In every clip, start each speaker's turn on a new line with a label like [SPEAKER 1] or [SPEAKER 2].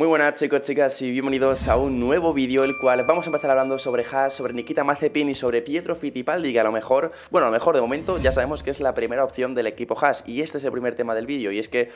[SPEAKER 1] Muy buenas chicos, chicas y bienvenidos a un nuevo vídeo el cual vamos a empezar hablando sobre Haas, sobre Nikita Mazepin y sobre Pietro Fittipaldi que a lo mejor, bueno a lo mejor de momento ya sabemos que es la primera opción del equipo Haas y este es el primer tema del vídeo y es que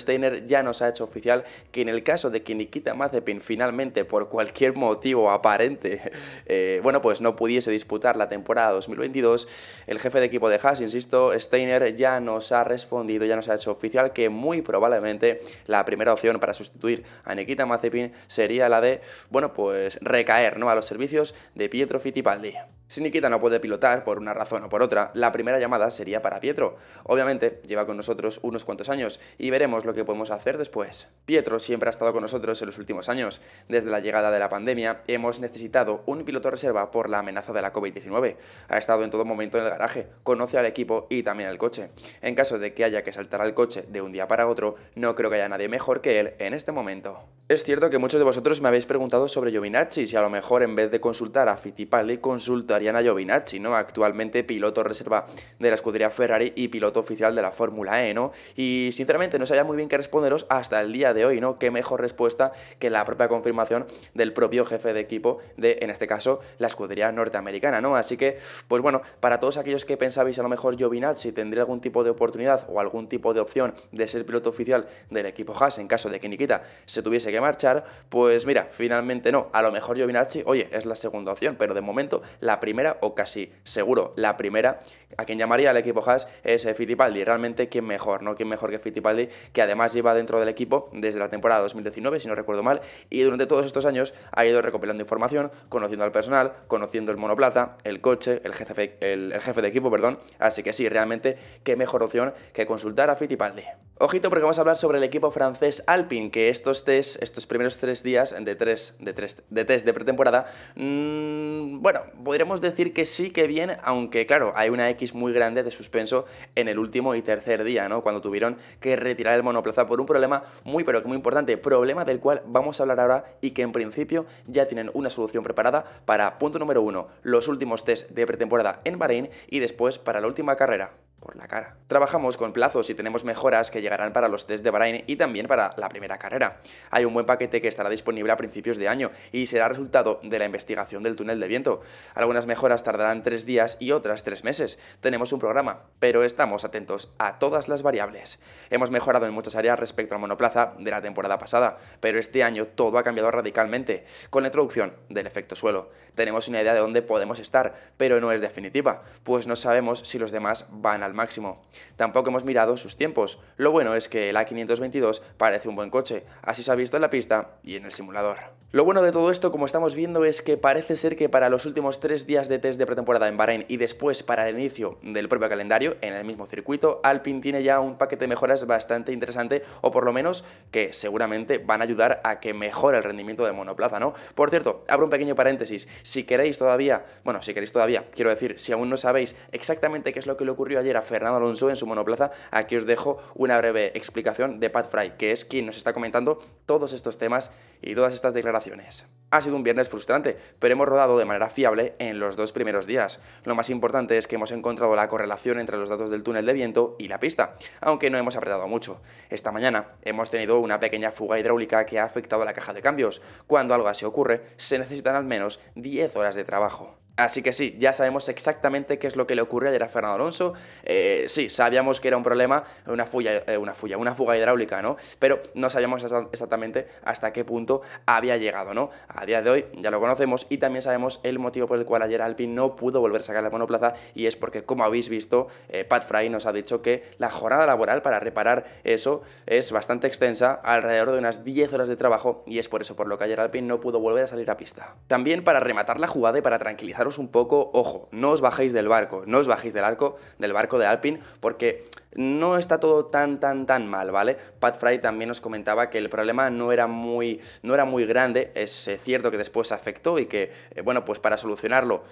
[SPEAKER 1] Steiner ya nos ha hecho oficial que en el caso de que Nikita Mazepin finalmente por cualquier motivo aparente eh, bueno pues no pudiese disputar la temporada 2022 el jefe de equipo de Haas, insisto, Steiner ya nos ha respondido, ya nos ha hecho oficial que muy probablemente la primera opción para sustituir a Nikita quita Mazepin sería la de, bueno, pues recaer a los servicios de Pietro Fittipaldi. Si Nikita no puede pilotar por una razón o por otra, la primera llamada sería para Pietro. Obviamente, lleva con nosotros unos cuantos años y veremos lo que podemos hacer después. Pietro siempre ha estado con nosotros en los últimos años. Desde la llegada de la pandemia, hemos necesitado un piloto reserva por la amenaza de la COVID-19. Ha estado en todo momento en el garaje, conoce al equipo y también al coche. En caso de que haya que saltar al coche de un día para otro, no creo que haya nadie mejor que él en este momento. Es cierto que muchos de vosotros me habéis preguntado sobre Giovinacci, si a lo mejor en vez de consultar a Fittipaldi consultaría Mariana Giovinacci, ¿no? Actualmente piloto reserva de la escudería Ferrari y piloto oficial de la Fórmula E, ¿no? Y sinceramente no sabía muy bien qué responderos hasta el día de hoy, ¿no? Qué mejor respuesta que la propia confirmación del propio jefe de equipo de, en este caso, la escudería norteamericana, ¿no? Así que, pues bueno, para todos aquellos que pensabais a lo mejor Giovinacci tendría algún tipo de oportunidad o algún tipo de opción de ser piloto oficial del equipo Haas en caso de que Nikita se tuviese que marchar, pues mira, finalmente no. A lo mejor Giovinacci, oye, es la segunda opción, pero de momento la primera o casi seguro la primera. A quien llamaría al equipo Haas es eh, Fittipaldi. Realmente, ¿quién mejor? ¿no? ¿Quién mejor que Fittipaldi? Que además lleva dentro del equipo desde la temporada 2019, si no recuerdo mal, y durante todos estos años ha ido recopilando información, conociendo al personal, conociendo el monoplaza, el coche, el jefe, el, el jefe de equipo, perdón. Así que sí, realmente, qué mejor opción que consultar a Fittipaldi. Ojito porque vamos a hablar sobre el equipo francés Alpine, que estos test, estos primeros tres días de tres, de tres, de test de pretemporada, mm, bueno, podríamos decir que sí que bien, aunque claro, hay una X muy grande de suspenso en el último y tercer día, ¿no? Cuando tuvieron que retirar el monoplaza por un problema muy pero que muy importante, problema del cual vamos a hablar ahora y que en principio ya tienen una solución preparada para punto número uno, los últimos test de pretemporada en Bahrein y después para la última carrera por la cara. Trabajamos con plazos y tenemos mejoras que llegarán para los test de Bahrain y también para la primera carrera. Hay un buen paquete que estará disponible a principios de año y será resultado de la investigación del túnel de viento. Algunas mejoras tardarán tres días y otras tres meses. Tenemos un programa, pero estamos atentos a todas las variables. Hemos mejorado en muchas áreas respecto al monoplaza de la temporada pasada, pero este año todo ha cambiado radicalmente, con la introducción del efecto suelo. Tenemos una idea de dónde podemos estar, pero no es definitiva, pues no sabemos si los demás van al máximo. Tampoco hemos mirado sus tiempos. Lo bueno es que el A522 parece un buen coche, así se ha visto en la pista y en el simulador. Lo bueno de todo esto, como estamos viendo, es que parece ser que para los últimos tres días de test de pretemporada en Bahrein y después para el inicio del propio calendario en el mismo circuito, Alpine tiene ya un paquete de mejoras bastante interesante, o por lo menos que seguramente van a ayudar a que mejore el rendimiento de monoplaza, ¿no? Por cierto, abro un pequeño paréntesis. Si queréis todavía, bueno, si queréis todavía, quiero decir, si aún no sabéis exactamente qué es lo que le ocurrió ayer a Fernando Alonso en su monoplaza. Aquí os dejo una breve explicación de Pat Fry, que es quien nos está comentando todos estos temas y todas estas declaraciones. Ha sido un viernes frustrante, pero hemos rodado de manera fiable en los dos primeros días. Lo más importante es que hemos encontrado la correlación entre los datos del túnel de viento y la pista, aunque no hemos apretado mucho. Esta mañana hemos tenido una pequeña fuga hidráulica que ha afectado a la caja de cambios. Cuando algo así ocurre, se necesitan al menos 10 horas de trabajo. Así que sí, ya sabemos exactamente qué es lo que le ocurre ayer a Fernando Alonso. Eh, sí, sabíamos que era un problema, una fuga, eh, una, fuga, una fuga hidráulica, ¿no? Pero no sabíamos exactamente hasta qué punto había llegado, ¿no? A día de hoy ya lo conocemos y también sabemos el motivo por el cual ayer Alpine no pudo volver a sacar la monoplaza y es porque, como habéis visto, eh, Pat Fry nos ha dicho que la jornada laboral para reparar eso es bastante extensa, alrededor de unas 10 horas de trabajo y es por eso por lo que ayer Alpine no pudo volver a salir a pista. También para rematar la jugada y para tranquilizar un poco, ojo, no os bajéis del barco, no os bajéis del arco, del barco de Alpine, porque no está todo tan, tan, tan mal, ¿vale? Pat Fry también nos comentaba que el problema no era muy, no era muy grande, es eh, cierto que después afectó y que, eh, bueno, pues para solucionarlo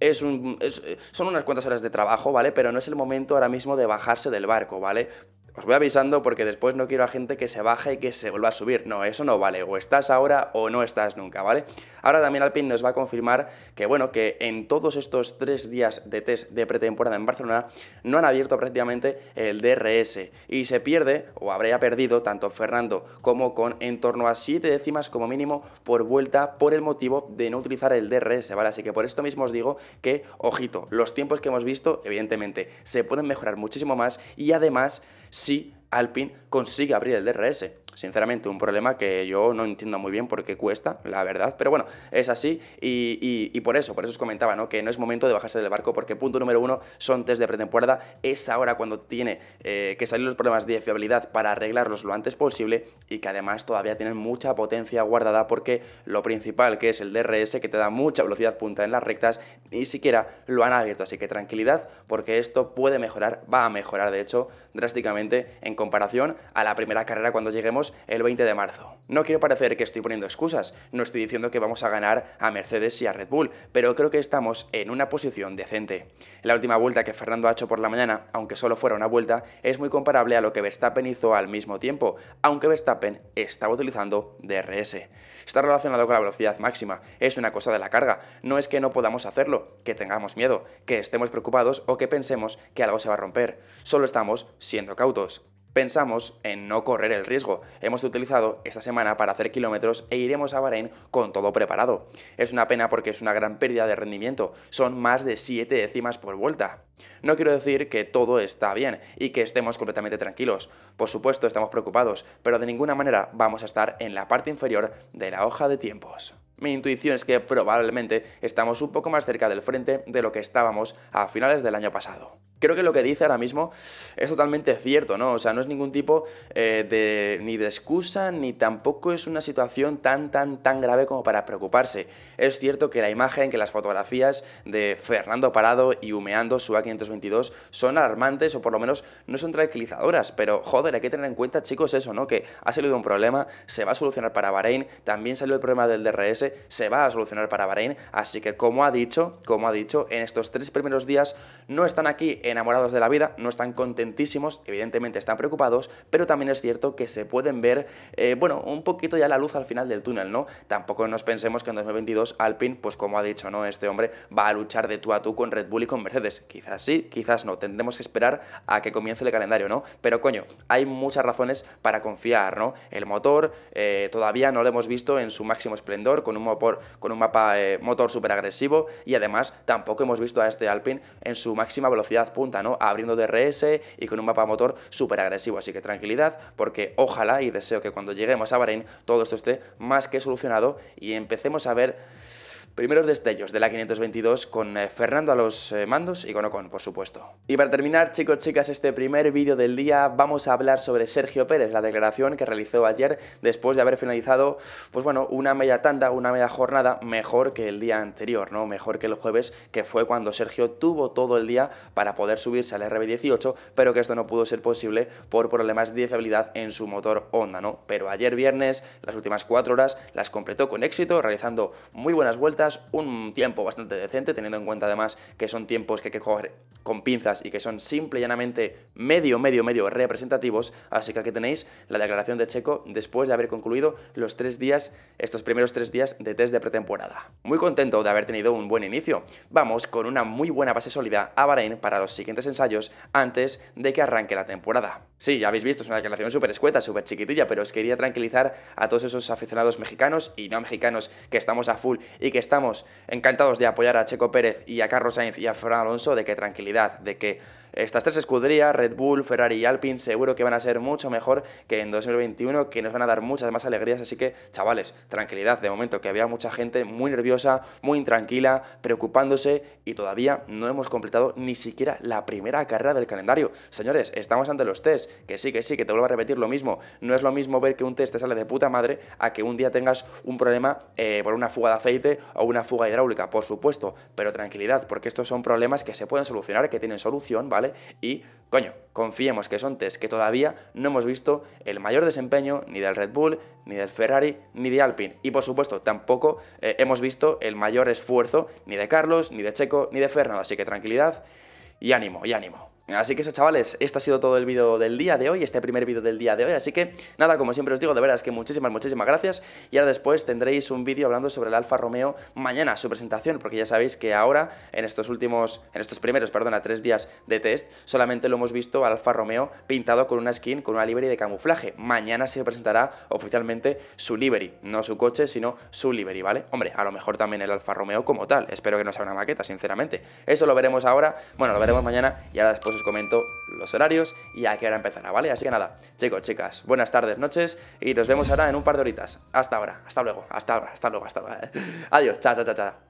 [SPEAKER 1] es un, eh, son unas cuantas horas de trabajo, ¿vale? Pero no es el momento ahora mismo de bajarse del barco, ¿vale? os voy avisando porque después no quiero a gente que se baje y que se vuelva a subir. No, eso no vale. O estás ahora o no estás nunca, ¿vale? Ahora también Alpine nos va a confirmar que, bueno, que en todos estos tres días de test de pretemporada en Barcelona no han abierto prácticamente el DRS y se pierde o habría perdido tanto Fernando como con en torno a 7 décimas como mínimo por vuelta por el motivo de no utilizar el DRS, ¿vale? Así que por esto mismo os digo que, ojito, los tiempos que hemos visto, evidentemente, se pueden mejorar muchísimo más y además si Alpine consigue abrir el DRS sinceramente, un problema que yo no entiendo muy bien por qué cuesta, la verdad, pero bueno, es así y, por eso, por eso os comentaba, ¿no? Que no es momento de bajarse del barco porque punto número uno son test de pretemporada, es ahora cuando tiene eh, que salir los problemas de fiabilidad para arreglarlos lo antes posible y que además todavía tienen mucha potencia guardada porque lo principal que es el DRS que te da mucha velocidad punta en las rectas ni siquiera lo han abierto, así que tranquilidad porque esto puede mejorar, va a mejorar de hecho drásticamente en comparación a la primera carrera cuando lleguemos el 20 de marzo. No quiero parecer que estoy poniendo excusas, no estoy diciendo que vamos a ganar a Mercedes y a Red Bull, pero creo que estamos en una posición decente. La última vuelta que Fernando ha hecho por la mañana, aunque solo fuera una vuelta, es muy comparable a lo que Verstappen hizo al mismo tiempo, aunque Verstappen estaba utilizando DRS. Está relacionado con la velocidad máxima, es una cosa de la carga, no es que no podamos hacerlo, que tengamos miedo, que estemos preocupados o que pensemos que algo se va a romper, solo estamos siendo cautos. Pensamos en no correr el riesgo. Hemos utilizado esta semana para hacer kilómetros e iremos a Bahrein con todo preparado. Es una pena porque es una gran pérdida de rendimiento, son más de 7 décimas por vuelta. No quiero decir que todo está bien y que estemos completamente tranquilos. Por supuesto estamos preocupados, pero de ninguna manera vamos a estar en la parte inferior de la hoja de tiempos. Mi intuición es que probablemente estamos un poco más cerca del frente de lo que estábamos a finales del año pasado. Creo que lo que dice ahora mismo es totalmente cierto, ¿no? O sea, no es ningún tipo eh, de, ni de excusa, ni tampoco es una situación tan, tan, tan grave como para preocuparse. Es cierto que la imagen, que las fotografías de Fernando Parado y humeando su A522 son alarmantes o por lo menos no son tranquilizadoras, pero joder, hay que tener en cuenta, chicos, eso, ¿no? Que ha salido un problema, se va a solucionar para Bahrein, también salió el problema del DRS, se va a solucionar para Bahrein, así que como ha dicho, como ha dicho, en estos tres primeros días no están aquí enamorados de la vida, no están contentísimos, evidentemente están preocupados, pero también es cierto que se pueden ver, eh, bueno, un poquito ya la luz al final del túnel, ¿no? Tampoco nos pensemos que en 2022 Alpine, pues como ha dicho, ¿no? Este hombre va a luchar de tú a tú con Red Bull y con Mercedes. Quizás sí, quizás no. Tendremos que esperar a que comience el calendario, ¿no? Pero coño, hay muchas razones para confiar, ¿no? El motor eh, todavía no lo hemos visto en su máximo esplendor, con un, motor, con un mapa eh, motor súper agresivo y además tampoco hemos visto a este Alpine en su máxima velocidad ¿no? Abriendo DRS y con un mapa motor súper agresivo. Así que tranquilidad, porque ojalá y deseo que cuando lleguemos a Bahrein todo esto esté más que solucionado y empecemos a ver primeros destellos de la 522 con eh, Fernando a los eh, mandos y con Ocon, por supuesto. Y para terminar, chicos, chicas, este primer vídeo del día vamos a hablar sobre Sergio Pérez, la declaración que realizó ayer después de haber finalizado, pues bueno, una media tanda, una media jornada mejor que el día anterior, ¿no? Mejor que el jueves, que fue cuando Sergio tuvo todo el día para poder subirse al RB18, pero que esto no pudo ser posible por problemas de fiabilidad en su motor Honda, ¿no? Pero ayer viernes, las últimas cuatro horas, las completó con éxito, realizando muy buenas vueltas, un tiempo bastante decente, teniendo en cuenta además que son tiempos que hay que coger con pinzas y que son simple y llanamente medio, medio, medio representativos, así que aquí tenéis la declaración de Checo después de haber concluido los tres días, estos primeros tres días de test de pretemporada. Muy contento de haber tenido un buen inicio. Vamos con una muy buena base sólida a Bahrein para los siguientes ensayos antes de que arranque la temporada. Sí, ya habéis visto, es una declaración súper escueta, súper chiquitilla, pero os quería tranquilizar a todos esos aficionados mexicanos y no mexicanos que estamos a full y que están estamos encantados de apoyar a Checo Pérez y a Carlos Sainz y a Fernando Alonso, de que tranquilidad, de que estas tres escuderías, Red Bull, Ferrari y Alpine, seguro que van a ser mucho mejor que en 2021, que nos van a dar muchas más alegrías. Así que, chavales, tranquilidad de momento, que había mucha gente muy nerviosa, muy intranquila, preocupándose y todavía no hemos completado ni siquiera la primera carrera del calendario. Señores, estamos ante los test, que sí, que sí, que te vuelvo a repetir lo mismo. No es lo mismo ver que un test te sale de puta madre a que un día tengas un problema eh, por una fuga de aceite o una fuga hidráulica, por supuesto, pero tranquilidad, porque estos son problemas que se pueden solucionar, que tienen solución, ¿vale? Y, coño, confiemos que son test que todavía no hemos visto el mayor desempeño ni del Red Bull, ni del Ferrari, ni de Alpine. Y por supuesto, tampoco eh, hemos visto el mayor esfuerzo ni de Carlos, ni de Checo, ni de Fernando. Así que tranquilidad y ánimo, y ánimo. Así que eso chavales, este ha sido todo el vídeo del día de hoy, este primer vídeo del día de hoy, así que nada, como siempre os digo, de veras que muchísimas, muchísimas gracias y ahora después tendréis un vídeo hablando sobre el Alfa Romeo mañana, su presentación, porque ya sabéis que ahora, en estos últimos, en estos primeros, perdona, tres días de test, solamente lo hemos visto al Alfa Romeo pintado con una skin, con una livery de camuflaje, mañana se presentará oficialmente su livery, no su coche, sino su livery, ¿vale? Hombre, a lo mejor también el Alfa Romeo como tal, espero que no sea una maqueta, sinceramente, eso lo veremos ahora, bueno, lo veremos mañana y ahora después comento los horarios y a qué hora empezará, ¿vale? Así que nada, chicos, chicas, buenas tardes, noches y nos vemos ahora en un par de horitas. Hasta ahora, hasta luego, hasta ahora, hasta luego, hasta ahora Adiós, chao, chao, chao, chao.